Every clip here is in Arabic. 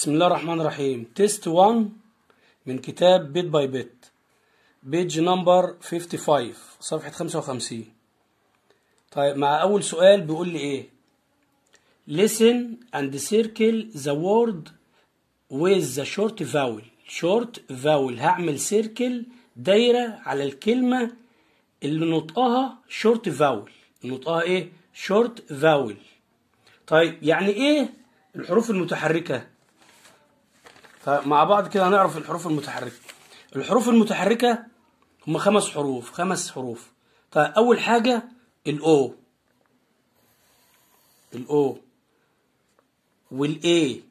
بسم الله الرحمن الرحيم تيست 1 من كتاب بيت باي بيت بيج نمبر 55 صفحة 55 طيب مع أول سؤال بيقول لي إيه listen and circle the word with the short vowel short vowel هعمل سيركل دايرة على الكلمة اللي نطقها short vowel نطقها إيه short vowel طيب يعني إيه الحروف المتحركة فمع بعض كده هنعرف الحروف المتحركة الحروف المتحركة هم خمس حروف خمس حروف فأول حاجة الأو الأو والإي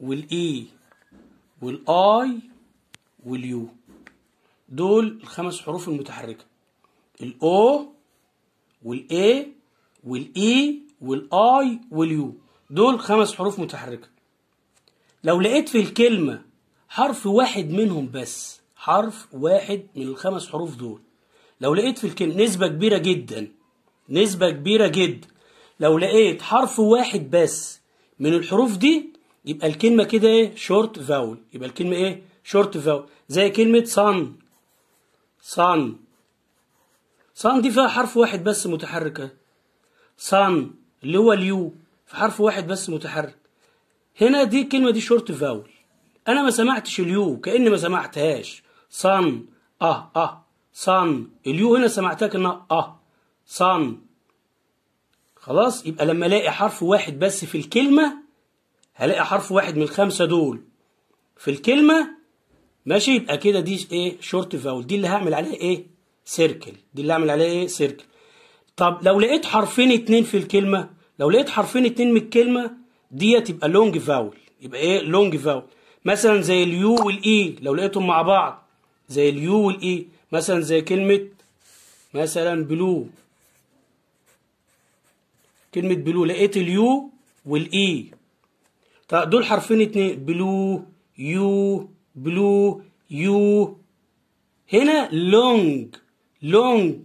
والإي e. والآي واليو دول الخمس حروف المتحركة الأو والإي والإي e. والآي واليو دول خمس حروف متحركة لو لقيت في الكلمة حرف واحد منهم بس حرف واحد من الخمس حروف دول لو لقيت في الكلمة نسبة كبيرة جدا نسبة كبيرة جدا لو لقيت حرف واحد بس من الحروف دي يبقى الكلمة كده ايه شورت فاول يبقى الكلمة ايه شورت فاول زي كلمة صن صن صن دي فيها حرف واحد بس متحرك صن اللي هو اليو في حرف واحد بس متحرك هنا دي الكلمة دي شورت فاول أنا ما سمعتش اليو كأني ما سمعتهاش صن أه أه صن اليو هنا سمعتها كأنها أه صن خلاص يبقى لما الاقي حرف واحد بس في الكلمة هلاقي حرف واحد من الخمسة دول في الكلمة ماشي يبقى كده دي ايه شورت فاول دي اللي هعمل عليها ايه سيركل دي اللي هعمل عليها ايه سيركل طب لو لقيت حرفين اتنين في الكلمة لو لقيت حرفين اتنين من الكلمة ديت يبقى لونج فاول يبقى ايه لونج فاول مثلا زي اليو والاي e، لو لقيتهم مع بعض زي اليو والاي e. مثلا زي كلمه مثلا بلو كلمه بلو لقيت اليو والاي e. طيب دول حرفين اتنين بلو يو بلو يو هنا لونج لونج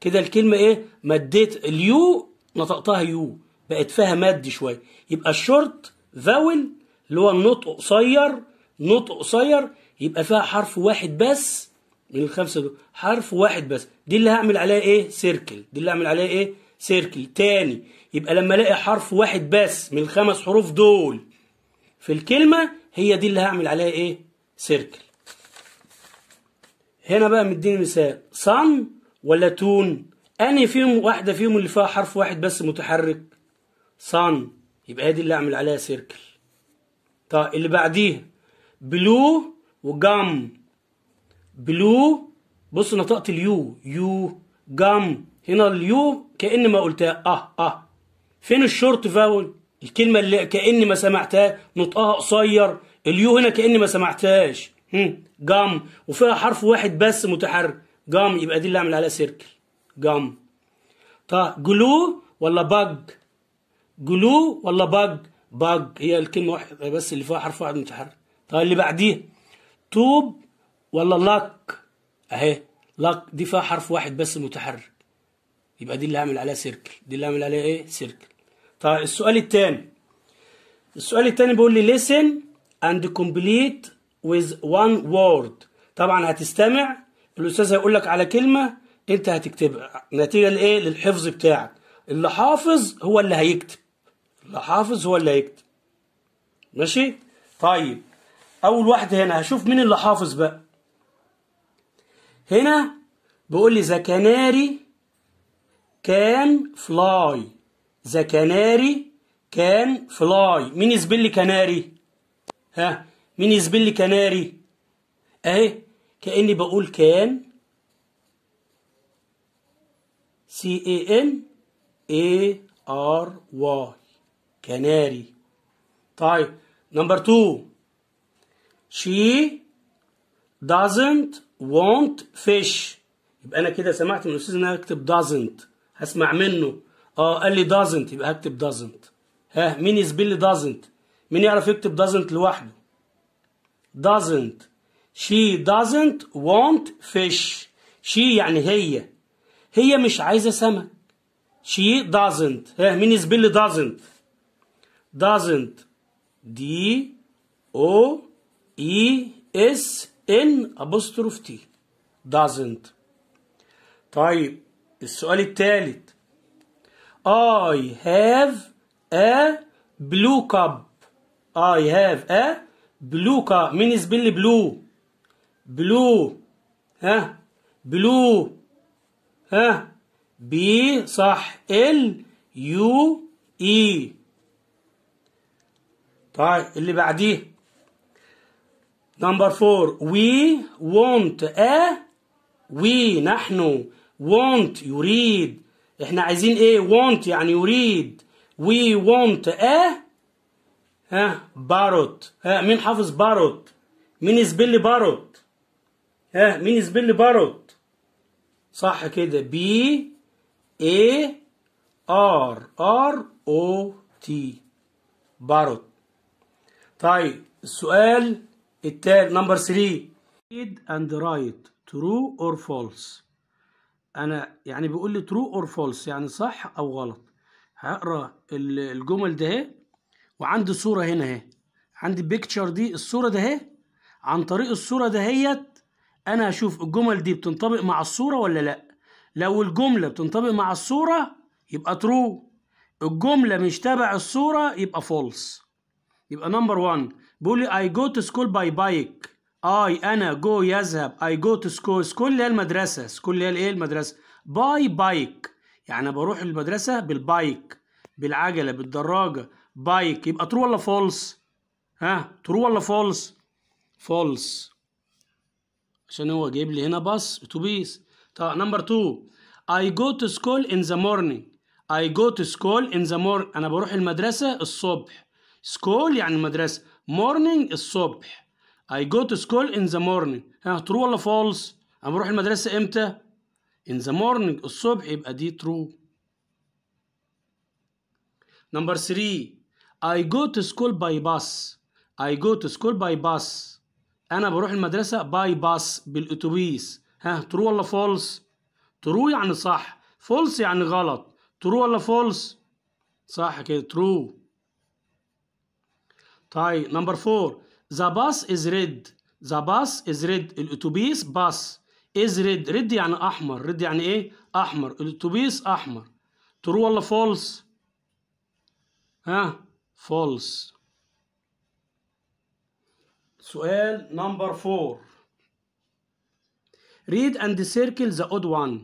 كده الكلمه ايه مديت اليو نطقتها يو بقت فيها مادي شويه يبقى الشورت فاول اللي هو النطق قصير نطق قصير يبقى فيها حرف واحد بس من الخمسه دول حرف واحد بس دي اللي هعمل عليها ايه سيركل دي اللي هعمل عليها ايه سيركل تاني يبقى لما الاقي حرف واحد بس من الخمس حروف دول في الكلمه هي دي اللي هعمل عليها ايه سيركل هنا بقى مديني مثال صن ولا تون انهي فيهم واحده فيهم اللي فيها حرف واحد بس متحرك صن يبقى هي دي اللي اعمل عليها سيركل طيب اللي بعديها بلو وجم بلو بص نطقت اليو يو جم هنا اليو كأن ما قلتها اه اه فين الشورت فاول الكلمة اللي كان ما سمعتها نطقها قصير اليو هنا كان ما سمعتهاش جام وفيها حرف واحد بس متحرك جام يبقى دي اللي اعمل عليها سيركل جام طيب جلو ولا بج جلو ولا باج باج هي الكلمة واحدة بس اللي فيها حرف واحد متحرك طيب اللي بعديها توب ولا لك اهي لك دي فيها حرف واحد بس متحرك يبقى دي اللي هعمل عليها سيركل دي اللي هعمل عليها ايه سيركل طيب السؤال الثاني السؤال الثاني بيقول لي listen and complete with one word طبعا هتستمع الاستاذ هيقول لك على كلمه انت هتكتبها نتيجه لايه للحفظ بتاعك اللي حافظ هو اللي هيكتب لا حافظ ولا يكتب ماشي طيب اول واحده هنا هشوف مين اللي حافظ بقى هنا بيقول لي ذا كناري كان فلاي ذا كناري كان فلاي مين يسبل لي كناري ها مين يسبل لي كناري اهي كاني بقول كان سي اي ان اي ار واي كناري طيب نمبر 2 she doesn't want fish يبقى انا كده سمعت من الاستاذ ان انا اكتب doesn't هسمع منه اه قال لي doesn't يبقى هكتب doesn't ها مين يسبل لي doesn't مين يعرف يكتب doesn't لوحده doesn't she doesn't want fish she يعني هي هي مش عايزه سمك she doesn't ها مين يسبل لي doesn't doesn't. D O E S N apostrophe T doesn't. طيب السؤال الثالث I have a blue cup I have a blue cup مين يسبل blue blue ها blue ها B صح L U E طيب اللي بعديه نمبر فور وي وونت a وي نحن وونت يريد احنا عايزين ايه وونت يعني يريد وي وونت a ها باروت ها مين حافظ باروت مين يسبل باروت ها مين يسبل باروت صح كده بي اي ار ار او تي باروت طيب السؤال التالي نمبر 3 read and write true or false انا يعني بيقول لي true or false يعني صح او غلط هقرا الجمل ده وعندي صوره هنا اهي عندي بيكتشر دي الصوره ده اهي عن طريق الصوره دهيت انا هشوف الجمل دي بتنطبق مع الصوره ولا لا لو الجمله بتنطبق مع الصوره يبقى true الجمله مش تبع الصوره يبقى false يبقى نمبر 1 بيقول لي اي جو تو سكول باي بايك اي انا جو يذهب اي جو تو سكول سكول اللي هي المدرسه سكول اللي هي الايه المدرسه باي بايك يعني انا بروح المدرسه بالبايك بالعجله بالدراجه بايك يبقى ترو ولا فولس ها ترو ولا فولس فولس عشان هو جايب لي هنا باص اتوبيس طب نمبر 2 اي جو تو سكول ان ذا مورنينج اي جو تو سكول ان ذا مور أنا بروح المدرسة الصبح سكول يعني مدرسة مورنينج الصبح I go to school in the morning ها ترو ولا فولس أنا بروح المدرسة إمتى In the morning الصبح يبقى دي ترو نمبر 3 I go to school by bus I go to school by bus أنا بروح المدرسة by bus بالأتوبيس ها ترو ولا فولس ترو يعني صح فولس يعني غلط ترو ولا فولس صح كده ترو طيب نمبر 4 The bus is red The bus is red الاتوبيس bus is red red يعني احمر ريد يعني ايه احمر الاتوبيس احمر ترو ولا فولس ها فولس سؤال نمبر 4 read and circle the odd one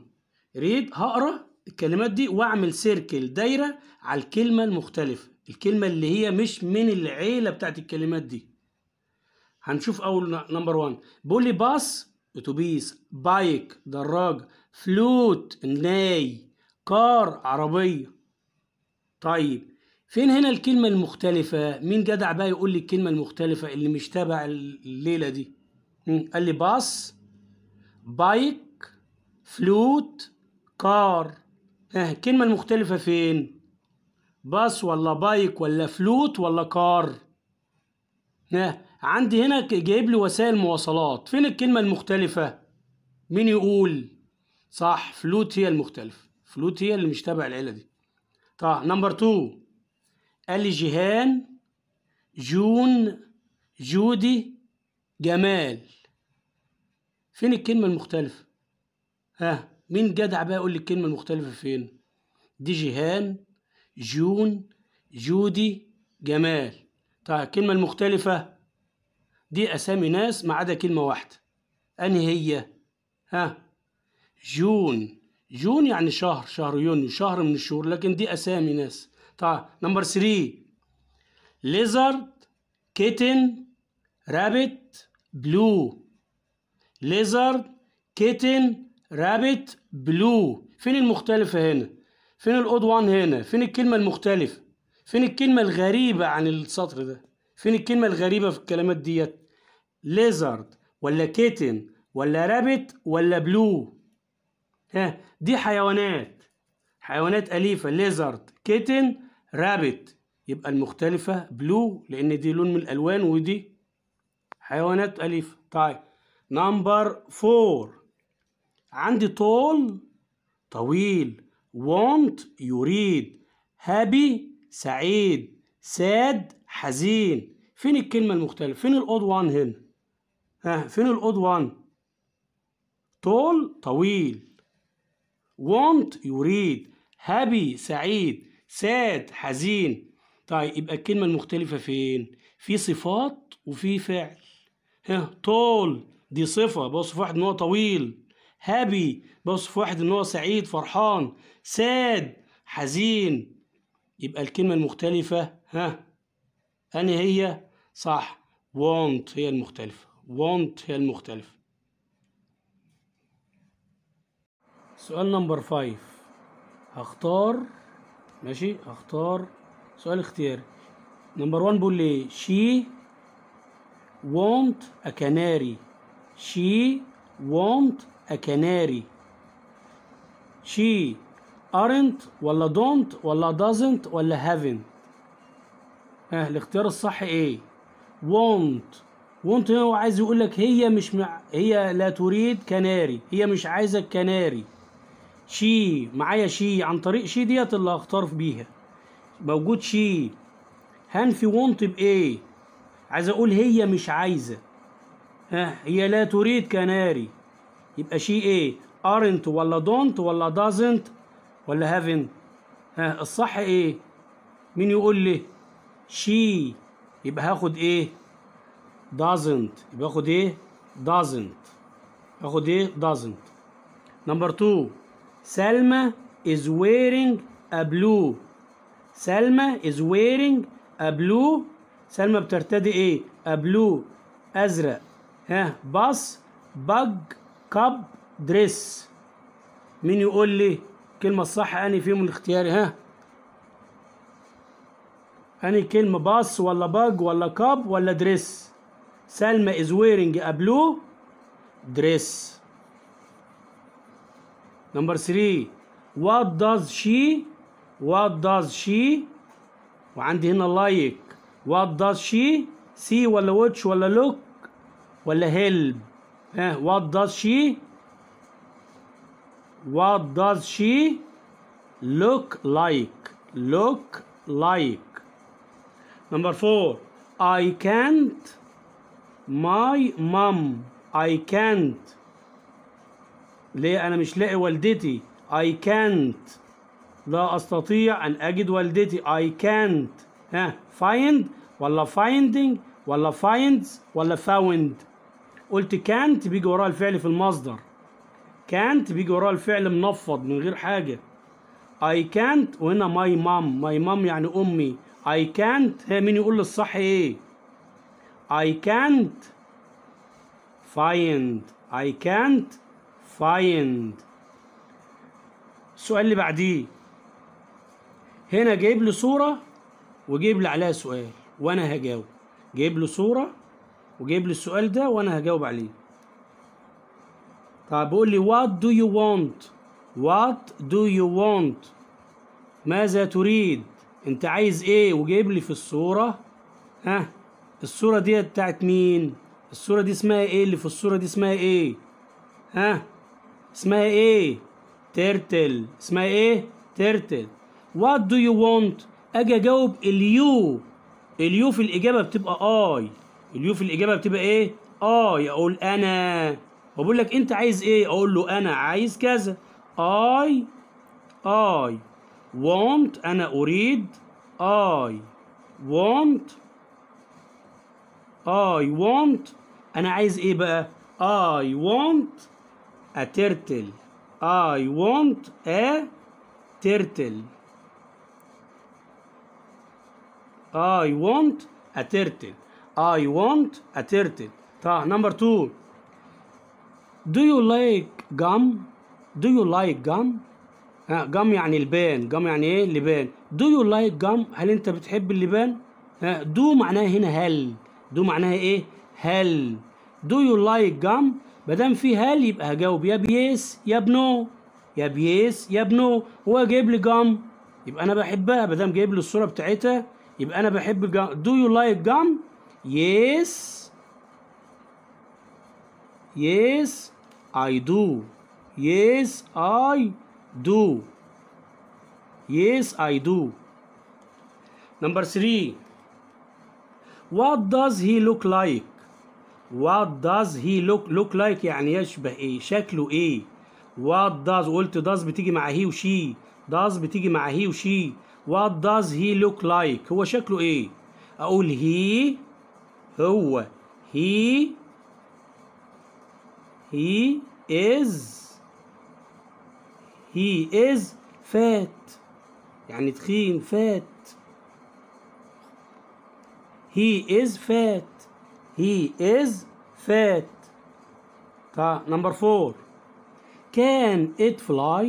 read هقرا الكلمات دي واعمل circle دايره على الكلمه المختلفه الكلمة اللي هي مش من العيلة بتاعت الكلمات دي هنشوف أول نمبر 1 بيقول لي باص أتوبيس بايك دراجة فلوت ناي كار عربية طيب فين هنا الكلمة المختلفة مين جدع بقى يقول لي الكلمة المختلفة اللي مش تابع الليلة دي قال لي باص بايك فلوت كار اه، الكلمة المختلفة فين باص ولا بايك ولا فلوت ولا كار ها عندي هنا جايب لي وسائل مواصلات فين الكلمة المختلفة مين يقول صح فلوت هي المختلفة فلوت هي اللي مش تابع العيلة دي طيب نمبر 2 قال لي جيهان جون جودي جمال فين الكلمة المختلفة ها مين جدع بقى يقول لي الكلمة المختلفة فين دي جيهان جون جودي جمال طيب الكلمة المختلفة دي أسامي ناس ما عدا كلمة واحدة أنهي هي؟ ها جون جون يعني شهر شهر يونيو شهر من الشهور لكن دي أسامي ناس طيب نمبر 3 ليزرد كيتن رابت بلو ليزرد كيتن رابت بلو فين المختلفة هنا؟ فين الأضوان هنا فين الكلمة المختلفة فين الكلمة الغريبة عن السطر ده فين الكلمة الغريبة في الكلمات ديت ليزارد ولا كيتن ولا رابت ولا بلو ها دي حيوانات حيوانات أليفة ليزارد كيتن رابت يبقى المختلفة بلو لأن دي لون من الألوان ودي حيوانات أليفة طيب نمبر فور عندي طول طويل want يريد happy سعيد sad حزين فين الكلمة المختلفة؟ فين الأود وان هنا؟ ها فين الأود وان؟ طول طويل want يريد happy سعيد sad حزين طيب يبقى الكلمة المختلفة فين؟ في صفات وفي فعل ها طول دي صفة بوصف واحد إن هو طويل هابي بوصف واحد ان هو سعيد فرحان ساد حزين يبقى الكلمة المختلفة ها أني هي صح وونت هي المختلفة وونت هي المختلفة سؤال نمبر 5 هختار ماشي هختار سؤال اختياري نمبر 1 بيقول لي she وونت a canary she وونت a canary she aren't ولا don't ولا doesn't ولا haven't ها الاختيار الصح ايه won't won't هو عايز يقول لك هي مش مع... هي لا تريد كناري هي مش عايزه الكناري شي معايا شي عن طريق شي ديت اللي هختار بيها موجود شي هنفي وونت بايه عايز اقول هي مش عايزه ها هي لا تريد كناري يبقى شي ايه ارنت ولا دونت ولا دازنت ولا هافنت ها الصح ايه مين يقول لي شي يبقى هاخد ايه doesn't يبقى هاخد ايه doesn't اخد ايه doesn't نمبر 2 سلمى is wearing a blue سلمى is wearing a blue سلمى بترتدي ايه a blue ازرق ها باص bug كاب دريس مين يقول لي الكلمة الصح أني من اختياري ها أني كلمة باص ولا باج ولا كاب ولا دريس سلمى از ويرنج ا بلو دريس نمبر 3 وات داز شي وات داز شي وعندي هنا لايك وات داز شي سي ولا واتش ولا لوك ولا هيلب Eh, what does she? What does she look like? Look like. Number four. I can't. My mom. I can't. ليه أنا مش لاقي والدتي. I can't. لا أستطيع أن أجد والدتي. I can't. ها eh, find ولا finding ولا finds ولا found. قلت كانت بيجي وراها الفعل في المصدر كانت بيجي وراها الفعل منفض من غير حاجة I can't وهنا my mom my mom يعني أمي I can't هي مين يقول الصح إيه I can't find I can't find السؤال اللي بعديه هنا جايب لي صورة وجايب لي عليها سؤال وأنا هجاوب جايب لي صورة وجايب لي السؤال ده وانا هجاوب عليه طب بيقول لي what do you want what do you want ماذا تريد انت عايز ايه وجايب لي في الصورة ها الصورة دي بتاعت مين الصورة دي اسمها ايه اللي في الصورة دي اسمها ايه ها اسمها ايه تيرتل اسمها ايه تيرتل what do you want اجي اجاوب اليو اليو في الاجابة بتبقى اي اليوف الاجابه بتبقى ايه اه يقول انا وبقول لك انت عايز ايه اقول له انا عايز كذا اي اي وونت انا اريد اي وونت اي وونت انا عايز ايه بقى اي وونت ا turtle اي وونت ا turtle اي وونت ا turtle I want a turtle طيب number two Do you like gum? Do you like gum? ها gum يعني لبان gum يعني ايه لبان Do you like gum? هل انت بتحب اللبان؟ ها do معناها هنا هل do معناها ايه؟ هل Do you like gum? ما دام في هل يبقى هجاوب يا بيس يا بنو يا بيس يا بنو هو جايب لي gum يبقى انا بحبها ما دام جايب لي الصوره بتاعتها يبقى انا بحب gum. Do you like gum? yes yes i do yes i do yes i do number 3 what does he look like what does he look look like يعني يشبه ايه شكله ايه what does قلت does بتيجي مع he وشي does بتيجي مع he وشي what does he look like هو شكله ايه اقول he هو he he is he is فات يعني تخين فات he is fat he is fat طيب نمبر فور كان it fly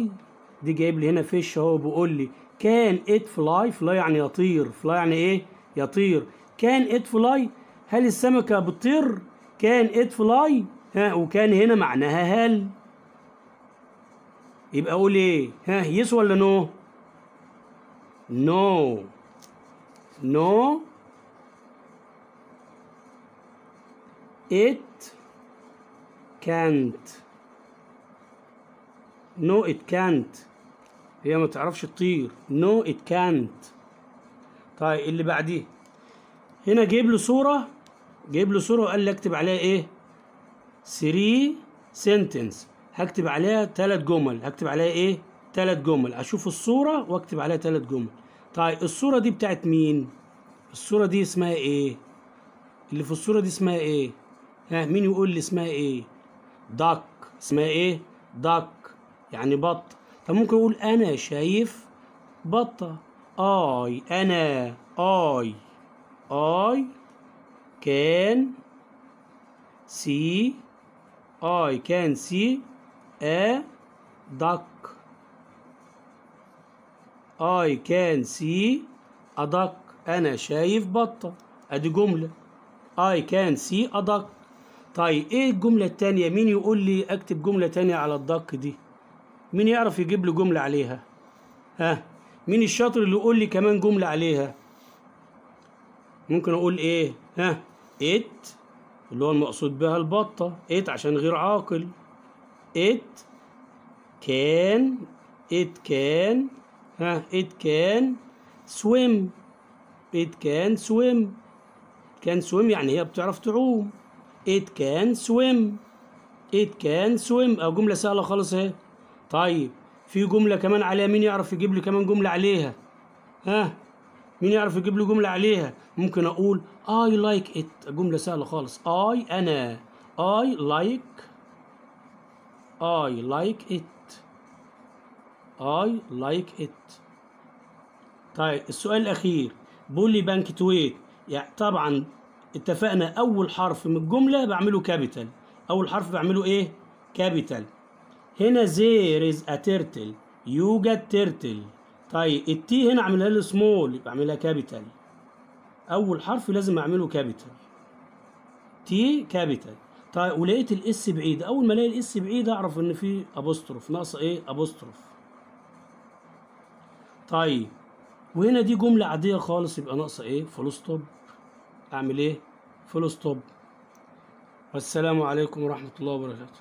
دي جايب لي هنا فيش اهو بيقول لي كان it fly fly يعني يطير fly يعني ايه يطير كان it fly هل السمكة بتطير؟ كان ات فلاي ها وكان هنا معناها هل يبقى اقول ايه؟ ها يس ولا نو؟ نو نو it can't no it can't هي ما تعرفش تطير no it can't طيب اللي بعديه هنا جايب له صوره جايب له صوره وقال لي اكتب عليها ايه 3 سنتنس هكتب عليها ثلاث جمل هكتب عليها ايه ثلاث جمل اشوف الصوره واكتب عليها ثلاث جمل طيب الصوره دي بتاعت مين الصوره دي اسمها ايه اللي في الصوره دي اسمها ايه ها مين يقول لي اسمها ايه داك اسمها ايه داك يعني بط فممكن اقول انا شايف بطه اي انا اي اي can see I can see a duck I can see a duck أنا شايف بطة أدي جملة I can see a duck طيب إيه الجملة التانية مين يقول لي أكتب جملة تانية على الدك دي مين يعرف يجيب لي جملة عليها ها مين الشاطر اللي يقول لي كمان جملة عليها ممكن أقول إيه ها إت اللي هو المقصود بها البطة إت عشان غير عاقل إت كان إت كان ها إت كان swim it can swim كان swim يعني هي بتعرف تعوم it can swim it can swim او جمله سهله خالص اهي طيب في جمله كمان عليها مين يعرف يجيب لي كمان جمله عليها ها مين يعرف يجيب لي جمله عليها ممكن اقول اي لايك ات جمله سهله خالص اي انا اي لايك اي لايك ات اي لايك ات طيب السؤال الاخير بيقول لي تويت يعني طبعا اتفقنا اول حرف من الجمله بعمله كابيتال اول حرف بعمله ايه كابيتال هنا زير از ا تيرتل يوجد تيرتل طيب التي هنا اعملها لي سمول يبقى اعملها كابيتال اول حرف لازم اعمله كابيتال تي كابيتال طيب ولقيت الاس بعيد اول ما الاقي الاس بعيد اعرف ان في ابوستروف ناقصه ايه ابوستروف طيب وهنا دي جمله عاديه خالص يبقى ناقصه ايه فول ستوب اعمل ايه فول ستوب والسلام عليكم ورحمه الله وبركاته